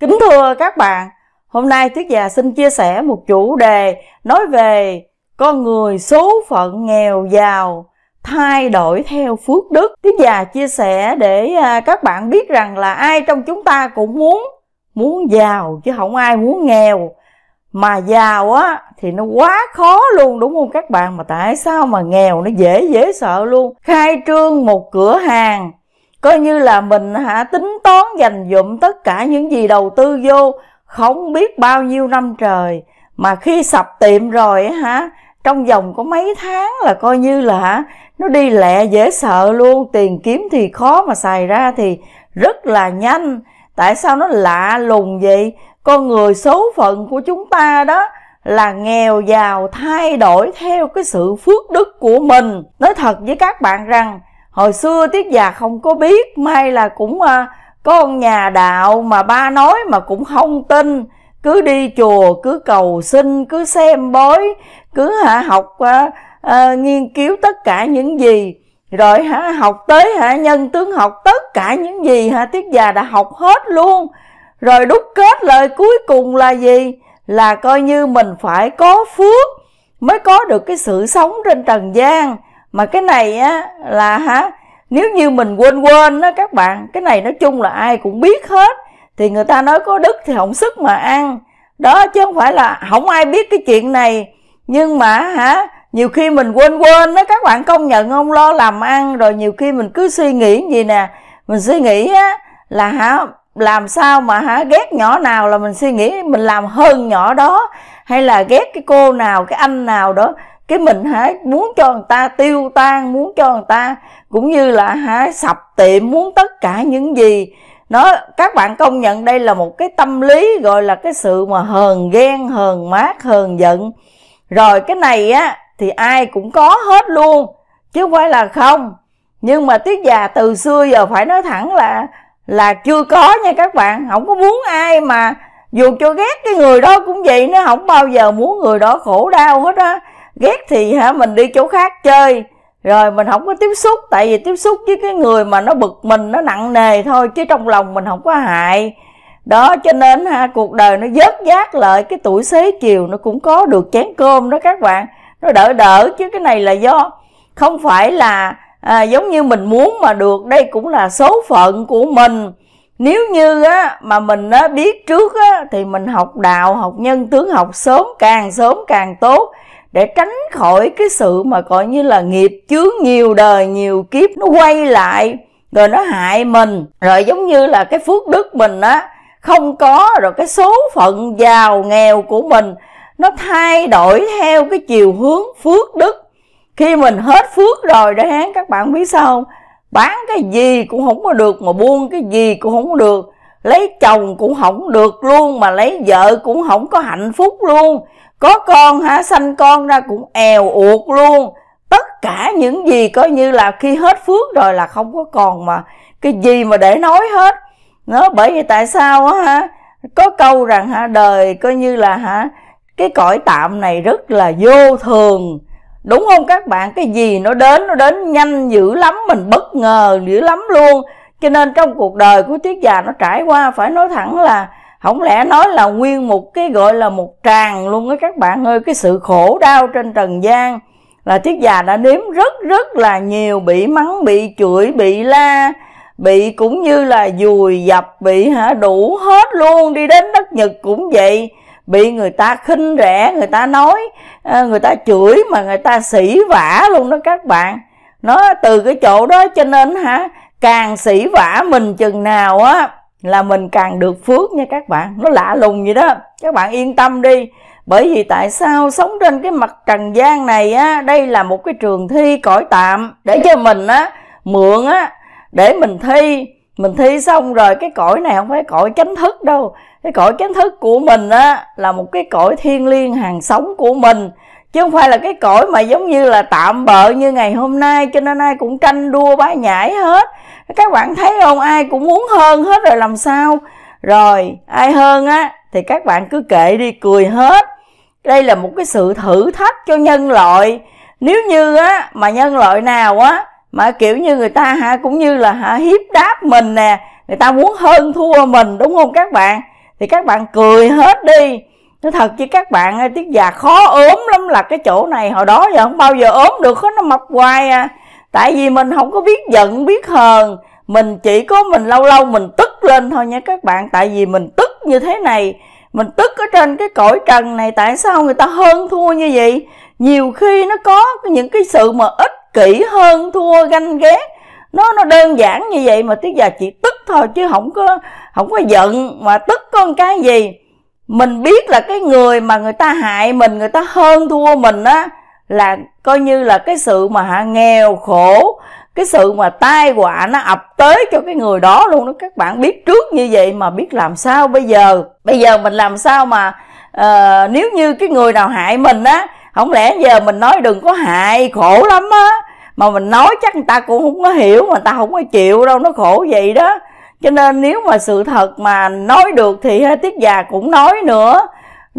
Kính thưa các bạn, hôm nay thuyết Già xin chia sẻ một chủ đề nói về con người số phận nghèo giàu thay đổi theo phước đức. Thuyết Già chia sẻ để à, các bạn biết rằng là ai trong chúng ta cũng muốn muốn giàu chứ không ai muốn nghèo. Mà giàu á thì nó quá khó luôn đúng không các bạn Mà tại sao mà nghèo nó dễ dễ sợ luôn Khai trương một cửa hàng coi như là mình hả tính toán dành dụm tất cả những gì đầu tư vô không biết bao nhiêu năm trời mà khi sập tiệm rồi hả trong vòng có mấy tháng là coi như là hả nó đi lẹ dễ sợ luôn tiền kiếm thì khó mà xài ra thì rất là nhanh tại sao nó lạ lùng vậy con người số phận của chúng ta đó là nghèo giàu thay đổi theo cái sự phước đức của mình nói thật với các bạn rằng hồi xưa tiết già không có biết may là cũng à, có ông nhà đạo mà ba nói mà cũng không tin cứ đi chùa cứ cầu xin cứ xem bói cứ hả học à, à, nghiên cứu tất cả những gì rồi hả học tới hả nhân tướng học tất cả những gì hả tiết già đã học hết luôn rồi đúc kết lời cuối cùng là gì là coi như mình phải có phước mới có được cái sự sống trên trần gian mà cái này á là hả nếu như mình quên quên đó các bạn cái này nói chung là ai cũng biết hết thì người ta nói có đức thì không sức mà ăn đó chứ không phải là không ai biết cái chuyện này nhưng mà hả nhiều khi mình quên quên đó các bạn công nhận không lo làm ăn rồi nhiều khi mình cứ suy nghĩ gì nè mình suy nghĩ á là hả làm sao mà hả ghét nhỏ nào là mình suy nghĩ mình làm hơn nhỏ đó hay là ghét cái cô nào cái anh nào đó cái mình hả muốn cho người ta tiêu tan muốn cho người ta cũng như là hả sập tiệm muốn tất cả những gì nó các bạn công nhận đây là một cái tâm lý gọi là cái sự mà hờn ghen hờn mát hờn giận rồi cái này á thì ai cũng có hết luôn chứ không phải là không nhưng mà tiết già từ xưa giờ phải nói thẳng là là chưa có nha các bạn không có muốn ai mà dù cho ghét cái người đó cũng vậy nó không bao giờ muốn người đó khổ đau hết á ghét thì hả mình đi chỗ khác chơi rồi mình không có tiếp xúc tại vì tiếp xúc với cái người mà nó bực mình nó nặng nề thôi chứ trong lòng mình không có hại đó cho nên ha cuộc đời nó vớt vát lại cái tuổi xế chiều nó cũng có được chén cơm đó các bạn nó đỡ đỡ chứ cái này là do không phải là à, giống như mình muốn mà được đây cũng là số phận của mình nếu như á, mà mình á, biết trước á, thì mình học đạo học nhân tướng học sớm càng sớm càng tốt để tránh khỏi cái sự mà coi như là nghiệp chướng nhiều đời nhiều kiếp nó quay lại rồi nó hại mình rồi giống như là cái phước đức mình á không có rồi cái số phận giàu nghèo của mình nó thay đổi theo cái chiều hướng phước đức khi mình hết phước rồi đó hán các bạn biết sao không bán cái gì cũng không có được mà buôn cái gì cũng không có được lấy chồng cũng không được luôn mà lấy vợ cũng không có hạnh phúc luôn có con hả sanh con ra cũng èo uột luôn tất cả những gì coi như là khi hết phước rồi là không có còn mà cái gì mà để nói hết nó bởi vì tại sao á hả có câu rằng hả đời coi như là hả cái cõi tạm này rất là vô thường đúng không các bạn cái gì nó đến nó đến nhanh dữ lắm mình bất ngờ dữ lắm luôn cho nên trong cuộc đời của tiết già nó trải qua phải nói thẳng là không lẽ nói là nguyên một cái gọi là một tràng luôn á các bạn ơi cái sự khổ đau trên trần gian là thiết già đã nếm rất rất là nhiều bị mắng bị chửi bị la bị cũng như là dùi dập bị hả đủ hết luôn đi đến đất nhật cũng vậy bị người ta khinh rẻ người ta nói à, người ta chửi mà người ta sỉ vả luôn đó các bạn nó từ cái chỗ đó cho nên hả càng sỉ vả mình chừng nào á là mình càng được phước nha các bạn nó lạ lùng vậy đó các bạn yên tâm đi bởi vì tại sao sống trên cái mặt trần gian này á đây là một cái trường thi cõi tạm để cho mình á mượn á để mình thi mình thi xong rồi cái cõi này không phải cõi chánh thức đâu cái cõi chánh thức của mình á là một cái cõi thiên liêng hàng sống của mình chứ không phải là cái cõi mà giống như là tạm bợ như ngày hôm nay cho nên ai cũng tranh đua bá nhảy hết các bạn thấy không ai cũng muốn hơn hết rồi làm sao rồi ai hơn á thì các bạn cứ kệ đi cười hết đây là một cái sự thử thách cho nhân loại nếu như á mà nhân loại nào á mà kiểu như người ta hả cũng như là hả hiếp đáp mình nè người ta muốn hơn thua mình đúng không các bạn thì các bạn cười hết đi nó thật chứ các bạn tiết già khó ốm lắm là cái chỗ này hồi đó giờ không bao giờ ốm được hết nó mập hoài à tại vì mình không có biết giận biết hờn mình chỉ có mình lâu lâu mình tức lên thôi nha các bạn tại vì mình tức như thế này mình tức ở trên cái cõi trần này tại sao người ta hơn thua như vậy nhiều khi nó có những cái sự mà ích kỷ hơn thua ganh ghét nó nó đơn giản như vậy mà tiếng già chỉ tức thôi chứ không có không có giận mà tức con cái gì mình biết là cái người mà người ta hại mình người ta hơn thua mình á là coi như là cái sự mà hạ nghèo khổ cái sự mà tai họa nó ập tới cho cái người đó luôn đó các bạn biết trước như vậy mà biết làm sao bây giờ bây giờ mình làm sao mà uh, nếu như cái người nào hại mình á không lẽ giờ mình nói đừng có hại khổ lắm á mà mình nói chắc người ta cũng không có hiểu mà người ta không có chịu đâu nó khổ vậy đó cho nên nếu mà sự thật mà nói được thì tiết già cũng nói nữa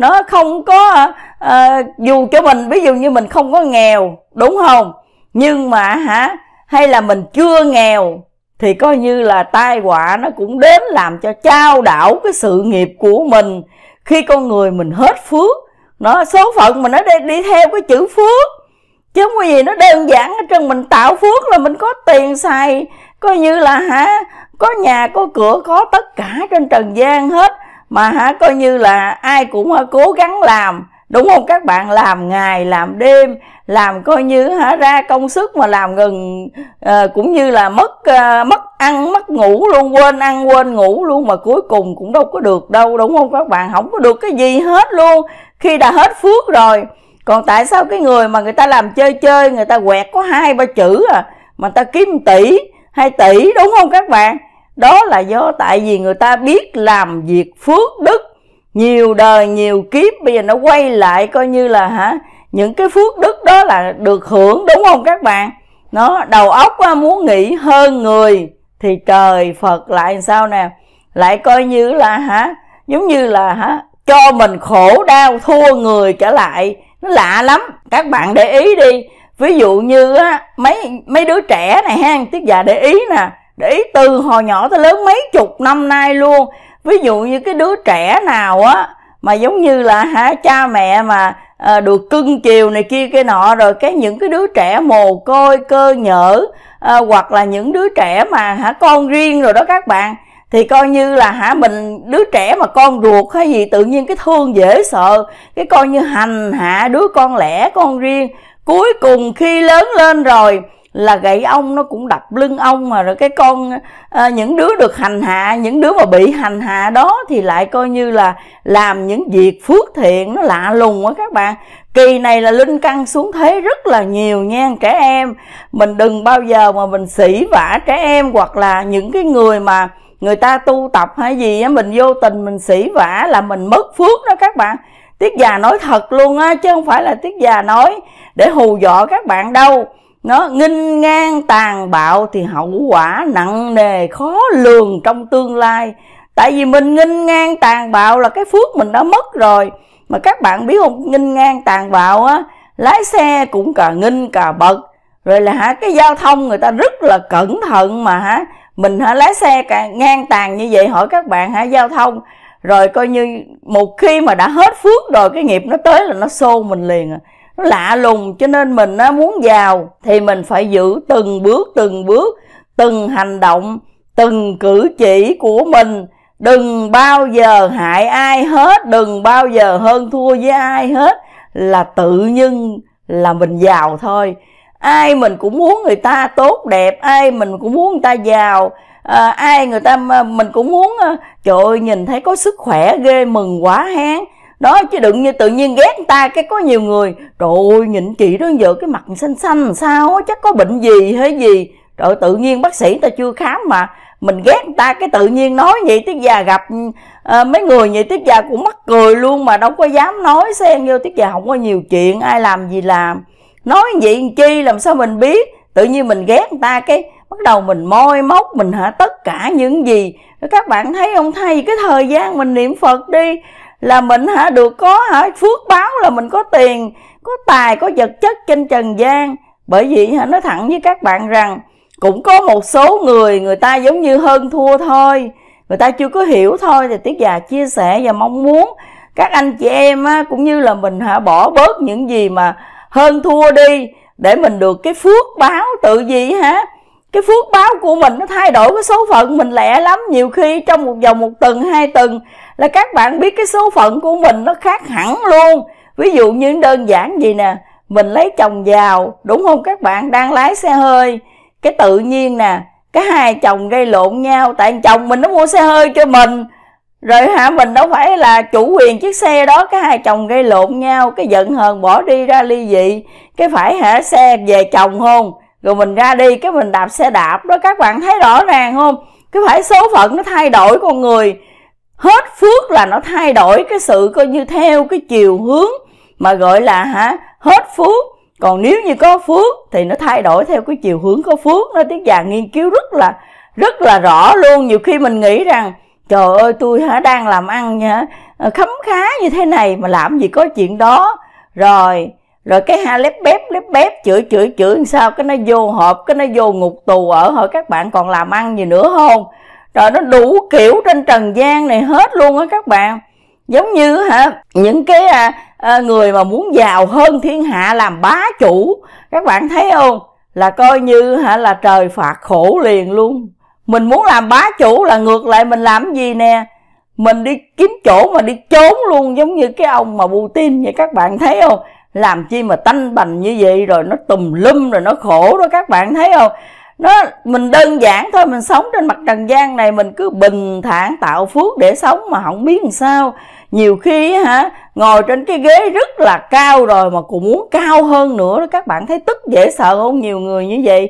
nó không có à, dù cho mình ví dụ như mình không có nghèo đúng không nhưng mà hả hay là mình chưa nghèo thì coi như là tai họa nó cũng đến làm cho trao đảo cái sự nghiệp của mình khi con người mình hết phước nó số phận mình nó đi, đi theo cái chữ phước chứ không có gì nó đơn giản hết trơn mình tạo phước là mình có tiền xài coi như là hả có nhà có cửa có tất cả trên trần gian hết mà hả coi như là ai cũng hả, cố gắng làm đúng không các bạn làm ngày làm đêm làm coi như hả ra công sức mà làm gần à, cũng như là mất à, mất ăn mất ngủ luôn quên ăn quên ngủ luôn mà cuối cùng cũng đâu có được đâu đúng không các bạn không có được cái gì hết luôn khi đã hết phước rồi còn tại sao cái người mà người ta làm chơi chơi người ta quẹt có hai ba chữ à mà ta kiếm tỷ hai tỷ đúng không các bạn đó là do tại vì người ta biết làm việc phước đức nhiều đời nhiều kiếp bây giờ nó quay lại coi như là hả những cái phước đức đó là được hưởng đúng không các bạn nó đầu óc muốn nghĩ hơn người thì trời phật lại sao nè lại coi như là hả giống như là hả cho mình khổ đau thua người trở lại nó lạ lắm các bạn để ý đi ví dụ như á mấy mấy đứa trẻ này ha tiết già để ý nè để từ hồi nhỏ tới lớn mấy chục năm nay luôn ví dụ như cái đứa trẻ nào á mà giống như là hả cha mẹ mà à, được cưng chiều này kia cái nọ rồi cái những cái đứa trẻ mồ côi cơ nhở à, ờ, hoặc là những đứa trẻ mà hả con riêng rồi đó các bạn thì coi như là hả mình đứa trẻ mà con ruột hay gì tự nhiên cái thương dễ sợ cái coi như hành hạ đứa con lẻ con riêng cuối cùng khi lớn lên rồi là gậy ông nó cũng đập lưng ông mà rồi cái con à, những đứa được hành hạ những đứa mà bị hành hạ đó thì lại coi như là làm những việc phước thiện nó lạ lùng quá các bạn kỳ này là linh căn xuống thế rất là nhiều nha trẻ em mình đừng bao giờ mà mình sỉ vả trẻ em hoặc là những cái người mà người ta tu tập hay gì á mình vô tình mình sỉ vả là mình mất phước đó các bạn tiết già nói thật luôn á chứ không phải là tiết già nói để hù dọa các bạn đâu nó nghinh ngang tàn bạo thì hậu quả nặng nề khó lường trong tương lai tại vì mình nghinh ngang tàn bạo là cái phước mình đã mất rồi mà các bạn biết không nghinh ngang tàn bạo á lái xe cũng cà nghinh cà bật rồi là hả cái giao thông người ta rất là cẩn thận mà hả mình hả lái xe cả ngang tàn như vậy hỏi các bạn hả giao thông rồi coi như một khi mà đã hết phước rồi cái nghiệp nó tới là nó xô mình liền à nó lạ lùng cho nên mình á, muốn vào thì mình phải giữ từng bước từng bước từng hành động từng cử chỉ của mình đừng bao giờ hại ai hết đừng bao giờ hơn thua với ai hết là tự nhiên là mình giàu thôi ai mình cũng muốn người ta tốt đẹp ai mình cũng muốn người ta giàu à, ai người ta mình cũng muốn à, trời ơi nhìn thấy có sức khỏe ghê mừng quá hán đó chứ đừng như tự nhiên ghét người ta cái có nhiều người trời ơi nhìn chị đó giờ cái mặt xanh xanh sao chắc có bệnh gì hay gì trời tự nhiên bác sĩ ta chưa khám mà mình ghét người ta cái tự nhiên nói vậy tiết già gặp à, mấy người vậy tiết già cũng mắc cười luôn mà đâu có dám nói xen vô tiết già không có nhiều chuyện ai làm gì làm nói vậy chi làm sao mình biết tự nhiên mình ghét người ta cái bắt đầu mình moi móc mình hả tất cả những gì các bạn thấy không thay cái thời gian mình niệm phật đi là mình hả được có hả phước báo là mình có tiền có tài có vật chất trên trần gian bởi vì hả nói thẳng với các bạn rằng cũng có một số người người ta giống như hơn thua thôi người ta chưa có hiểu thôi thì tiết già chia sẻ và mong muốn các anh chị em á, cũng như là mình hả bỏ bớt những gì mà hơn thua đi để mình được cái phước báo tự gì hả cái phước báo của mình nó thay đổi cái số phận mình lẹ lắm nhiều khi trong một vòng một tuần hai tuần là các bạn biết cái số phận của mình nó khác hẳn luôn ví dụ như đơn giản gì nè mình lấy chồng giàu đúng không các bạn đang lái xe hơi cái tự nhiên nè cái hai chồng gây lộn nhau tại chồng mình nó mua xe hơi cho mình rồi hả mình đâu phải là chủ quyền chiếc xe đó cái hai chồng gây lộn nhau cái giận hờn bỏ đi ra ly dị cái phải hả xe về chồng không rồi mình ra đi cái mình đạp xe đạp đó các bạn thấy rõ ràng không cái phải số phận nó thay đổi con người hết phước là nó thay đổi cái sự coi như theo cái chiều hướng mà gọi là hả hết phước còn nếu như có phước thì nó thay đổi theo cái chiều hướng có phước nó tiếng già nghiên cứu rất là rất là rõ luôn nhiều khi mình nghĩ rằng trời ơi tôi hả đang làm ăn hả ờ, khấm khá như thế này mà làm gì có chuyện đó rồi rồi cái ha lép bép lép bép chửi chửi chửi sao cái nó vô hộp cái nó vô ngục tù ở hỏi các bạn còn làm ăn gì nữa không rồi nó đủ kiểu trên trần gian này hết luôn á các bạn giống như hả những cái à, à, người mà muốn giàu hơn thiên hạ làm bá chủ các bạn thấy không là coi như hả là trời phạt khổ liền luôn mình muốn làm bá chủ là ngược lại mình làm gì nè mình đi kiếm chỗ mà đi trốn luôn giống như cái ông mà bù tin vậy các bạn thấy không làm chi mà tanh bành như vậy rồi nó tùm lum rồi nó khổ đó các bạn thấy không nó mình đơn giản thôi mình sống trên mặt trần gian này mình cứ bình thản tạo phước để sống mà không biết làm sao nhiều khi hả ngồi trên cái ghế rất là cao rồi mà cũng muốn cao hơn nữa đó các bạn thấy tức dễ sợ không nhiều người như vậy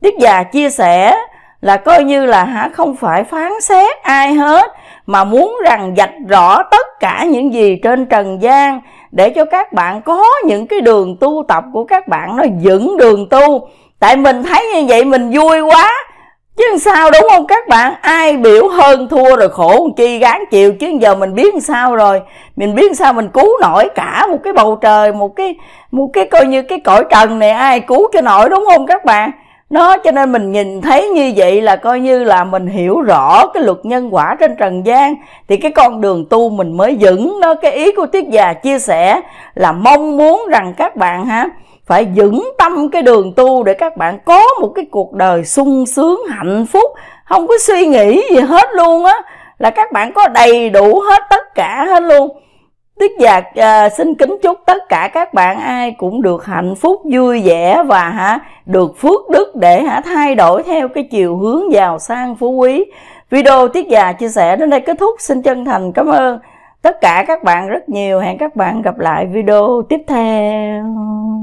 đức già chia sẻ là coi như là hả không phải phán xét ai hết mà muốn rằng vạch rõ tất cả những gì trên trần gian để cho các bạn có những cái đường tu tập của các bạn nó vững đường tu tại mình thấy như vậy mình vui quá chứ sao đúng không các bạn ai biểu hơn thua rồi khổ chi gán chịu chứ giờ mình biết sao rồi mình biết sao mình cứu nổi cả một cái bầu trời một cái một cái coi như cái cõi trần này ai cứu cho nổi đúng không các bạn nó cho nên mình nhìn thấy như vậy là coi như là mình hiểu rõ cái luật nhân quả trên trần gian thì cái con đường tu mình mới vững đó cái ý của tiết già chia sẻ là mong muốn rằng các bạn ha phải vững tâm cái đường tu để các bạn có một cái cuộc đời sung sướng hạnh phúc không có suy nghĩ gì hết luôn á là các bạn có đầy đủ hết tất cả hết luôn Tiết Dạ à, xin kính chúc tất cả các bạn ai cũng được hạnh phúc vui vẻ và hả được phước đức để hả thay đổi theo cái chiều hướng giàu sang phú quý. Video Tiết Dạ chia sẻ đến đây kết thúc. Xin chân thành cảm ơn tất cả các bạn rất nhiều. Hẹn các bạn gặp lại video tiếp theo.